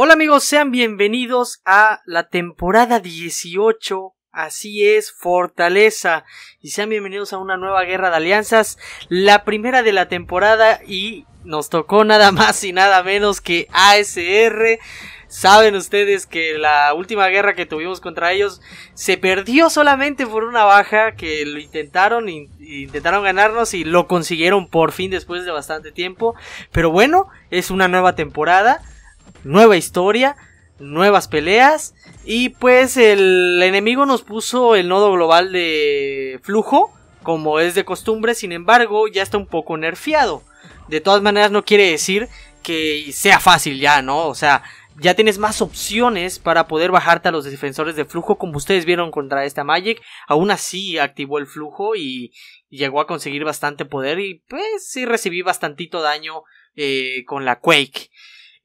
Hola amigos, sean bienvenidos a la temporada 18. Así es, Fortaleza. Y sean bienvenidos a una nueva guerra de alianzas, la primera de la temporada y nos tocó nada más y nada menos que ASR. Saben ustedes que la última guerra que tuvimos contra ellos se perdió solamente por una baja que lo intentaron, intentaron ganarnos y lo consiguieron por fin después de bastante tiempo. Pero bueno, es una nueva temporada nueva historia, nuevas peleas y pues el enemigo nos puso el nodo global de flujo como es de costumbre, sin embargo ya está un poco nerfeado. De todas maneras no quiere decir que sea fácil ya, ¿no? O sea, ya tienes más opciones para poder bajarte a los defensores de flujo, como ustedes vieron contra esta Magic. Aún así activó el flujo y llegó a conseguir bastante poder y pues sí recibí bastantito daño eh, con la Quake.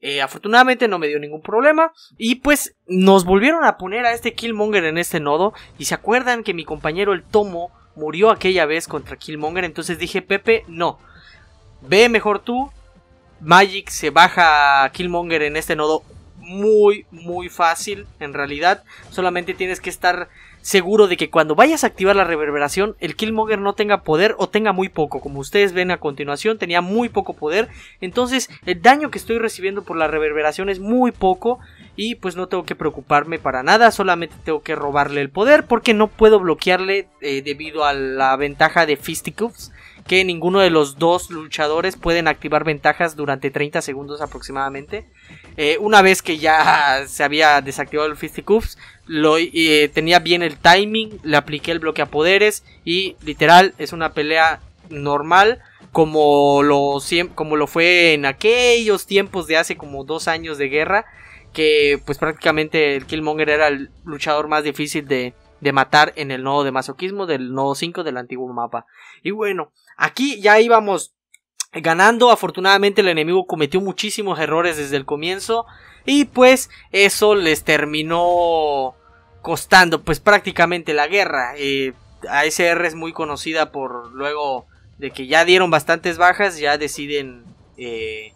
Eh, afortunadamente no me dio ningún problema. Y pues nos volvieron a poner a este Killmonger en este nodo. Y se acuerdan que mi compañero el Tomo murió aquella vez contra Killmonger. Entonces dije, Pepe, no. Ve mejor tú. Magic se baja a Killmonger en este nodo muy, muy fácil. En realidad, solamente tienes que estar seguro de que cuando vayas a activar la reverberación el Killmonger no tenga poder o tenga muy poco. Como ustedes ven a continuación tenía muy poco poder. Entonces el daño que estoy recibiendo por la reverberación es muy poco. Y pues no tengo que preocuparme para nada. Solamente tengo que robarle el poder. Porque no puedo bloquearle eh, debido a la ventaja de Fisticuffs. Que ninguno de los dos luchadores pueden activar ventajas durante 30 segundos aproximadamente. Eh, una vez que ya se había desactivado el Fisticuffs, lo, eh, tenía bien el timing, le apliqué el bloque a poderes y literal es una pelea normal como lo, como lo fue en aquellos tiempos de hace como dos años de guerra, que pues prácticamente el Killmonger era el luchador más difícil de, de matar en el nodo de masoquismo del nodo 5 del antiguo mapa. Y bueno, aquí ya íbamos ganando. Afortunadamente el enemigo cometió muchísimos errores desde el comienzo y pues eso les terminó costando pues prácticamente la guerra. Eh, ASR es muy conocida por luego de que ya dieron bastantes bajas, ya deciden eh,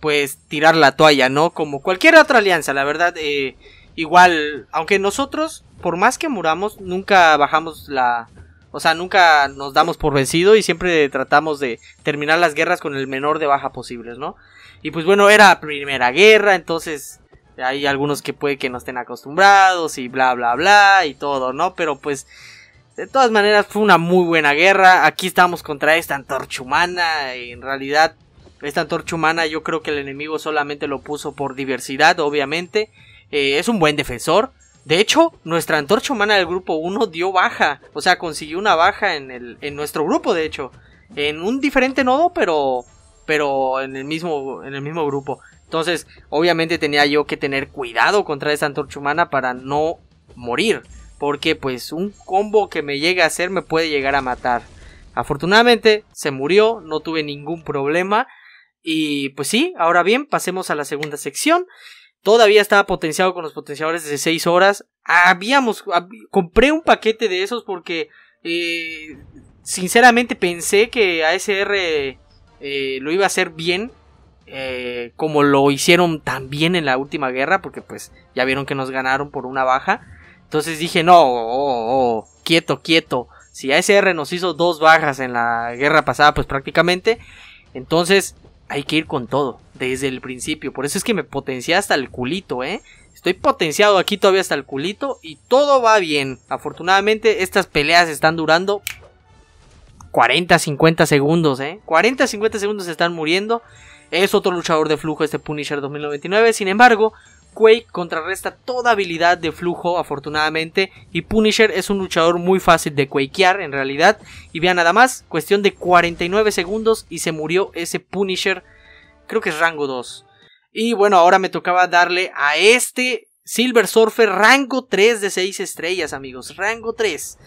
pues tirar la toalla, ¿no? Como cualquier otra alianza, la verdad. Eh, igual, aunque nosotros, por más que muramos, nunca bajamos la, o sea, nunca nos damos por vencido y siempre tratamos de terminar las guerras con el menor de baja posibles, ¿no? Y pues bueno, era primera guerra, entonces hay algunos que puede que no estén acostumbrados y bla, bla, bla y todo, ¿no? Pero pues, de todas maneras fue una muy buena guerra. Aquí estamos contra esta antorcha humana en realidad esta antorcha humana yo creo que el enemigo solamente lo puso por diversidad, obviamente. Eh, es un buen defensor, de hecho, nuestra antorcha humana del grupo 1 dio baja. O sea, consiguió una baja en, el, en nuestro grupo, de hecho. En un diferente nodo, pero. Pero en el mismo, en el mismo grupo. Entonces, obviamente tenía yo que tener cuidado contra esa antorcha humana para no morir. Porque pues un combo que me llegue a hacer me puede llegar a matar. Afortunadamente se murió, no tuve ningún problema. Y pues sí, ahora bien, pasemos a la segunda sección. Todavía estaba potenciado con los potenciadores de 6 horas. Habíamos. compré un paquete de esos porque. Eh, sinceramente pensé que ASR eh, lo iba a hacer bien. Eh, como lo hicieron También en la última guerra. Porque pues ya vieron que nos ganaron por una baja. Entonces dije, no, oh, oh, oh, quieto, quieto. Si ASR nos hizo dos bajas en la guerra pasada, pues prácticamente. Entonces hay que ir con todo desde el principio. Por eso es que me potencié hasta el culito, ¿eh? Estoy potenciado aquí todavía hasta el culito y todo va bien. Afortunadamente estas peleas están durando 40, 50 segundos, ¿eh? 40, 50 segundos están muriendo. Es otro luchador de flujo este Punisher 2099. Sin embargo, Quake contrarresta toda habilidad de flujo, afortunadamente. Y Punisher es un luchador muy fácil de quakear, en realidad. Y vean nada más, cuestión de 49 segundos y se murió ese Punisher creo que es rango 2. Y bueno, ahora me tocaba darle a este Silver Surfer rango 3 de 6 estrellas, amigos. Rango 3.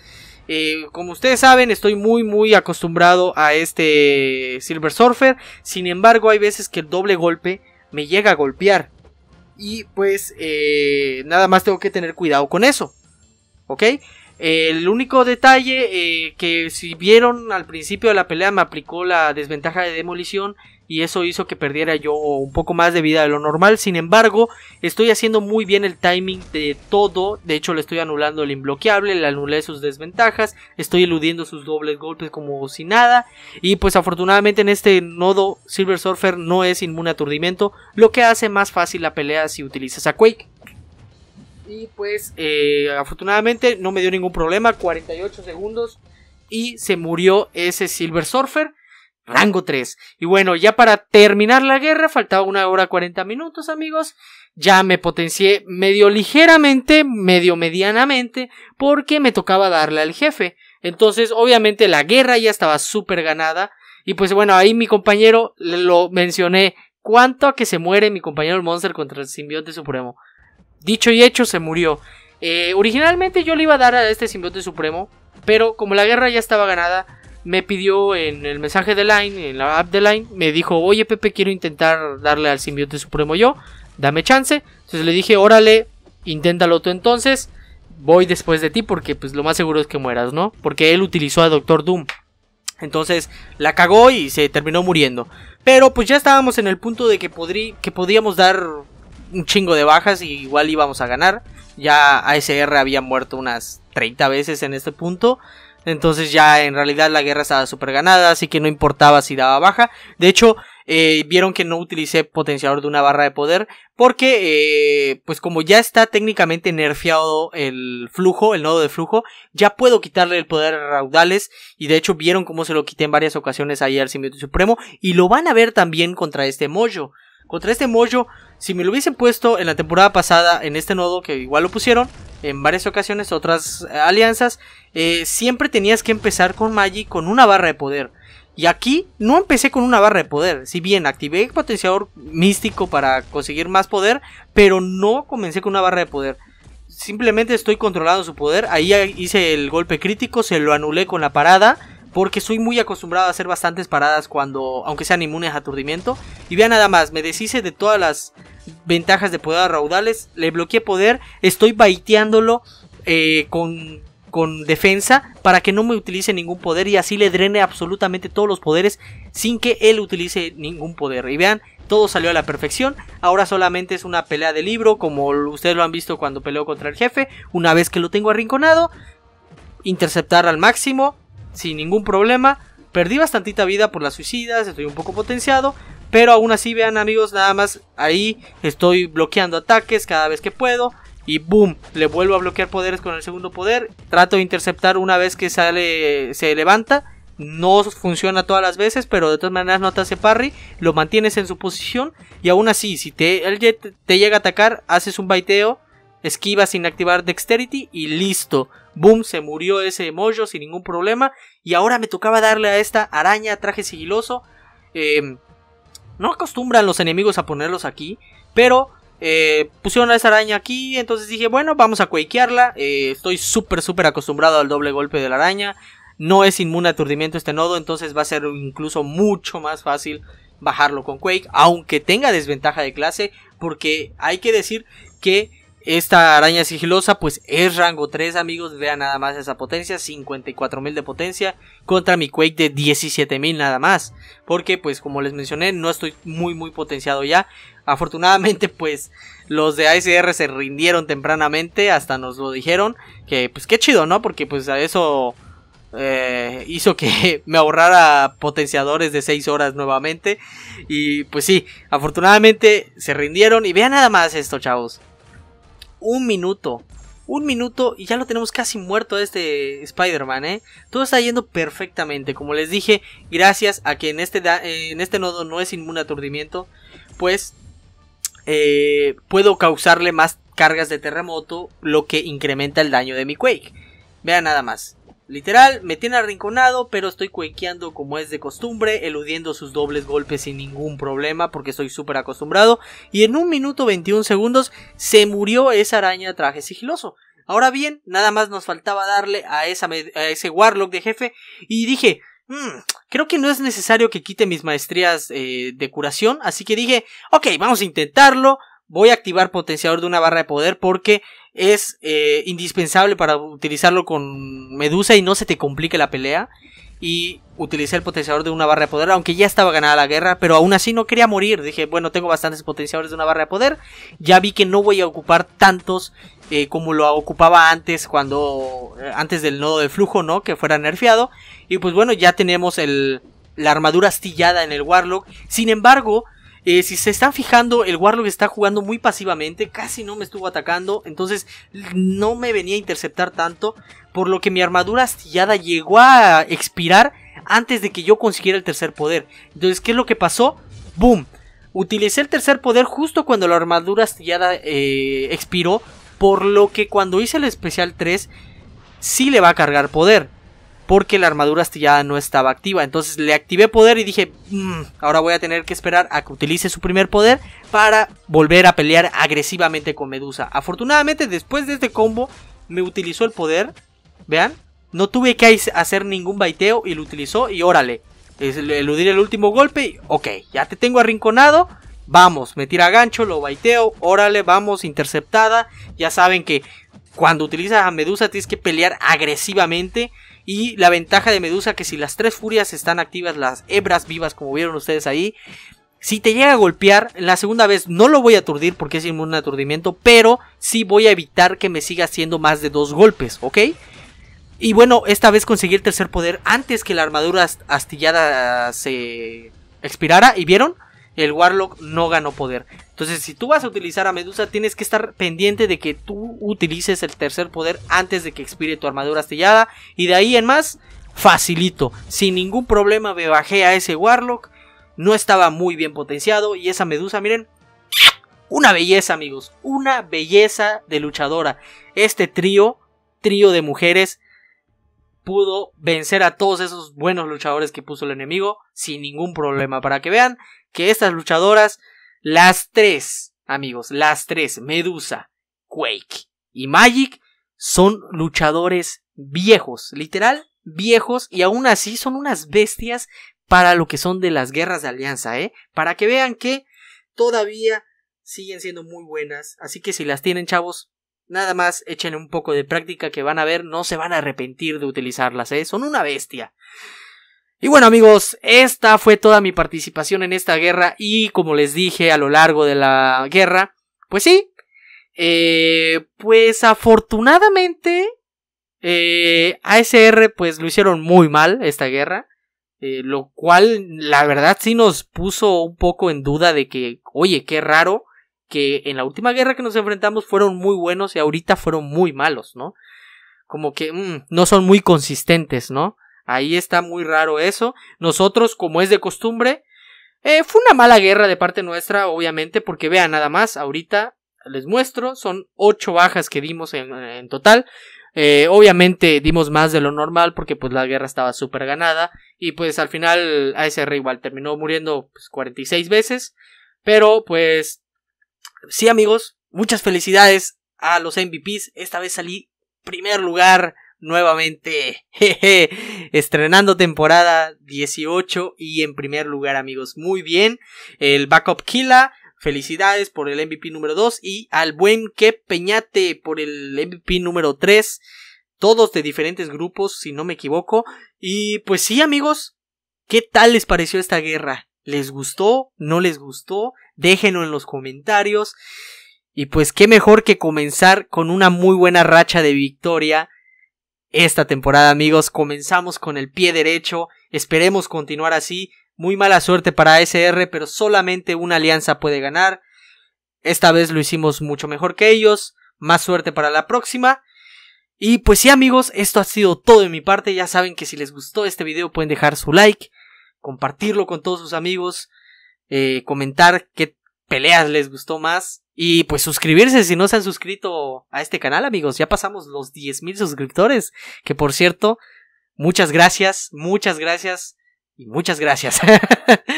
Eh, como ustedes saben, estoy muy muy acostumbrado a este Silver Surfer. Sin embargo, hay veces que el doble golpe me llega a golpear. Y pues eh, nada más tengo que tener cuidado con eso. ¿Ok? el único detalle eh, que si vieron al principio de la pelea me aplicó la desventaja de demolición y eso hizo que perdiera yo un poco más de vida de lo normal. Sin embargo, estoy haciendo muy bien el timing de todo. De hecho, le estoy anulando el imbloqueable, le anulé sus desventajas, estoy eludiendo sus dobles golpes como si nada. Y pues afortunadamente en este nodo Silver Surfer no es inmune a aturdimiento, lo que hace más fácil la pelea si utilizas a Quake. Y pues eh, afortunadamente no me dio ningún problema, 48 segundos. Y se murió ese Silver Surfer, rango 3. Y bueno, ya para terminar la guerra, faltaba una hora 40 minutos amigos. Ya me potencié medio ligeramente, medio medianamente, porque me tocaba darle al jefe. Entonces, obviamente la guerra ya estaba súper ganada. Y pues bueno, ahí mi compañero lo mencioné. ¿Cuánto a que se muere mi compañero el Monster contra el simbionte supremo? dicho y hecho, se murió. Eh, originalmente yo le iba a dar a este simbionte supremo, pero como la guerra ya estaba ganada, me pidió en el mensaje de Line, en la app de Line, me dijo, oye Pepe, quiero intentar darle al simbionte supremo yo, dame chance. Entonces le dije, órale, inténtalo tú entonces, voy después de ti porque pues lo más seguro es que mueras, ¿no? Porque él utilizó a Doctor Doom. Entonces la cagó y se terminó muriendo. Pero pues ya estábamos en el punto de que, podríamos que podíamos dar un chingo de bajas y igual íbamos a ganar. Ya ASR había muerto unas 30 veces en este punto. Entonces ya en realidad la guerra estaba super ganada, así que no importaba si daba baja. De hecho, eh, vieron que no utilicé potenciador de una barra de poder porque, eh, pues como ya está técnicamente nerfeado el flujo, el nodo de flujo, ya puedo quitarle el poder a Raudales y de hecho vieron cómo se lo quité en varias ocasiones ayer al Simbiote supremo y lo van a ver también contra este mollo contra este Mojo. Si me lo hubiesen puesto en la temporada pasada, en este nodo, que igual lo pusieron, en varias ocasiones, otras eh, alianzas, eh, siempre tenías que empezar con Magi con una barra de poder. Y aquí no empecé con una barra de poder. Si bien activé el potenciador místico para conseguir más poder, pero no comencé con una barra de poder. Simplemente estoy controlando su poder. Ahí hice el golpe crítico, se lo anulé con la parada porque soy muy acostumbrado a hacer bastantes paradas cuando, aunque sean inmunes a aturdimiento. Y vean nada más, me deshice de todas las ventajas de poder raudales, le bloqueé poder, estoy baiteándolo eh, con, con defensa para que no me utilice ningún poder y así le drene absolutamente todos los poderes sin que él utilice ningún poder. Y vean, todo salió a la perfección. Ahora solamente es una pelea de libro, como ustedes lo han visto cuando peleó contra el jefe. Una vez que lo tengo arrinconado, interceptar al máximo, sin ningún problema. Perdí bastantita vida por las suicidas, estoy un poco potenciado. Pero aún así, vean amigos, nada más ahí estoy bloqueando ataques cada vez que puedo. Y boom, le vuelvo a bloquear poderes con el segundo poder. Trato de interceptar una vez que sale, se levanta. No funciona todas las veces, pero de todas maneras no te hace parry. Lo mantienes en su posición. Y aún así, si te, él te llega a atacar, haces un baiteo, esquivas sin activar dexterity y listo boom, se murió ese mollo sin ningún problema. Y ahora me tocaba darle a esta araña traje sigiloso. Em, no acostumbran los enemigos a ponerlos aquí, pero eh, pusieron a esa araña aquí, entonces dije, bueno, vamos a quakearla. Eh, estoy súper, súper acostumbrado al doble golpe de la araña. No es inmune a aturdimiento este nodo, entonces va a ser incluso mucho más fácil bajarlo con Quake, aunque tenga desventaja de clase, porque hay que decir que esta araña sigilosa pues es rango 3 amigos, vean nada más esa potencia, 54.000 de potencia contra mi Quake de 17.000 nada más. Porque pues como les mencioné no estoy muy muy potenciado ya. Afortunadamente pues los de ASR se rindieron tempranamente, hasta nos lo dijeron. Que pues qué chido, ¿no? Porque pues a eso eh, hizo que me ahorrara potenciadores de 6 horas nuevamente. Y pues sí, afortunadamente se rindieron y vean nada más esto chavos un minuto. Un minuto y ya lo tenemos casi muerto este Spider-Man, ¿eh? Todo está yendo perfectamente. Como les dije, gracias a que en este, eh, en este nodo no es inmune a aturdimiento, pues eh, puedo causarle más cargas de terremoto, lo que incrementa el daño de mi Quake. Vean nada más. Literal, me tiene arrinconado, pero estoy cuequeando como es de costumbre, eludiendo sus dobles golpes sin ningún problema porque estoy súper acostumbrado. Y en un minuto 21 segundos se murió esa araña traje sigiloso. Ahora bien, nada más nos faltaba darle a, ese Warlock de jefe y dije, hmm, creo que no es necesario que quite mis maestrías eh, de curación, así que dije, ok, vamos a intentarlo, voy a activar potenciador de una barra de poder porque es eh, indispensable para utilizarlo con Medusa y no se te complique la pelea. Y utilicé el potenciador de una barra de poder, aunque ya estaba ganada la guerra, pero aún así no quería morir. Dije, bueno, tengo bastantes potenciadores de una barra de poder. Ya vi que no voy a ocupar tantos eh, como lo ocupaba antes, cuando eh, antes del nodo de flujo, ¿no? Que fuera nerfeado. Y pues bueno, ya tenemos el, la armadura astillada en el Warlock. Sin embargo, eh, si se están fijando, el Warlock está jugando muy pasivamente, casi no me estuvo atacando, entonces no me venía a interceptar tanto, por lo que mi armadura astillada llegó a expirar antes de que yo consiguiera el tercer poder. Entonces, ¿qué es lo que pasó? ¡Boom! Utilicé el tercer poder justo cuando la armadura astillada eh, expiró, por lo que cuando hice el especial 3, sí le va a cargar poder porque la armadura astillada este no estaba activa. Entonces le activé poder y dije, mm, ahora voy a tener que esperar a que utilice su primer poder para volver a pelear agresivamente con Medusa. Afortunadamente después de este combo me utilizó el poder, vean, no tuve que hacer ningún baiteo y lo utilizó y órale, eludir el último golpe ok, ya te tengo arrinconado. Vamos, me tira gancho, lo baiteo, órale, vamos, interceptada. Ya saben que cuando utilizas a Medusa tienes que pelear agresivamente y la ventaja de Medusa que si las tres furias están activas, las hebras vivas como vieron ustedes ahí, si te llega a golpear, la segunda vez no lo voy a aturdir porque es inmune aturdimiento, pero sí voy a evitar que me siga haciendo más de dos golpes, ¿ok? Y bueno, esta vez conseguí el tercer poder antes que la armadura astillada se expirara, ¿y vieron? el Warlock no ganó poder. Entonces, si tú vas a utilizar a Medusa, tienes que estar pendiente de que tú utilices el tercer poder antes de que expire tu armadura astillada. Y de ahí en más, facilito. Sin ningún problema me bajé a ese Warlock. No estaba muy bien potenciado. Y esa Medusa, miren. Una belleza, amigos. Una belleza de luchadora. Este trío, trío de mujeres, pudo vencer a todos esos buenos luchadores que puso el enemigo sin ningún problema. Para que vean que estas luchadoras, las tres, amigos, las tres, Medusa, Quake y Magic, son luchadores viejos, literal viejos y aún así son unas bestias para lo que son de las guerras de alianza, ¿eh? Para que vean que todavía siguen siendo muy buenas. Así que si las tienen, chavos, Nada más echen un poco de práctica que van a ver, no se van a arrepentir de utilizarlas, ¿eh? son una bestia. Y bueno amigos, esta fue toda mi participación en esta guerra y como les dije a lo largo de la guerra, pues sí, eh, pues afortunadamente eh, ASR pues lo hicieron muy mal esta guerra, lo cual la verdad sí nos puso un poco en duda de que, oye, qué raro, que en la última guerra que nos enfrentamos fueron muy buenos y ahorita fueron muy malos, ¿no? Como que mm, no son muy consistentes, ¿no? Ahí está muy raro eso. Nosotros, como es de costumbre, eh, fue una mala guerra de parte nuestra, obviamente, porque vean nada más, ahorita les muestro, son ocho bajas que dimos en, total. Eh, obviamente dimos más de lo normal porque pues la guerra estaba súper ganada y pues al final ASR igual terminó muriendo 46 pues, veces, pero pues sí amigos, muchas felicidades a los MVPs. Esta vez salí primer lugar nuevamente. Estrenando temporada 18 y en primer lugar amigos. Muy bien. El backup Kila. Felicidades por el MVP número 2 y al buen que Peñate por el MVP número 3. Todos de diferentes grupos, si no me equivoco. Y pues sí, amigos, ¿qué tal les pareció esta guerra? ¿Les gustó? ¿No les gustó? Déjenlo en los comentarios. Y pues qué mejor que comenzar con una muy buena racha de victoria esta temporada, amigos. Comenzamos con el pie derecho. Esperemos continuar así. Muy mala suerte para ASR. pero solamente una alianza puede ganar. Esta vez lo hicimos mucho mejor que ellos. Más suerte para la próxima. Y pues sí amigos, esto ha sido todo de mi parte. Ya saben que si les gustó este video pueden dejar su like, compartirlo con todos sus amigos, eh, comentar qué peleas les gustó más y pues suscribirse si no se han suscrito a este canal amigos. Ya pasamos los 10.000 suscriptores, que por cierto, muchas gracias, muchas gracias y muchas gracias.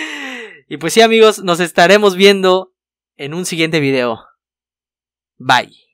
y pues sí amigos, nos estaremos viendo en un siguiente video. Bye.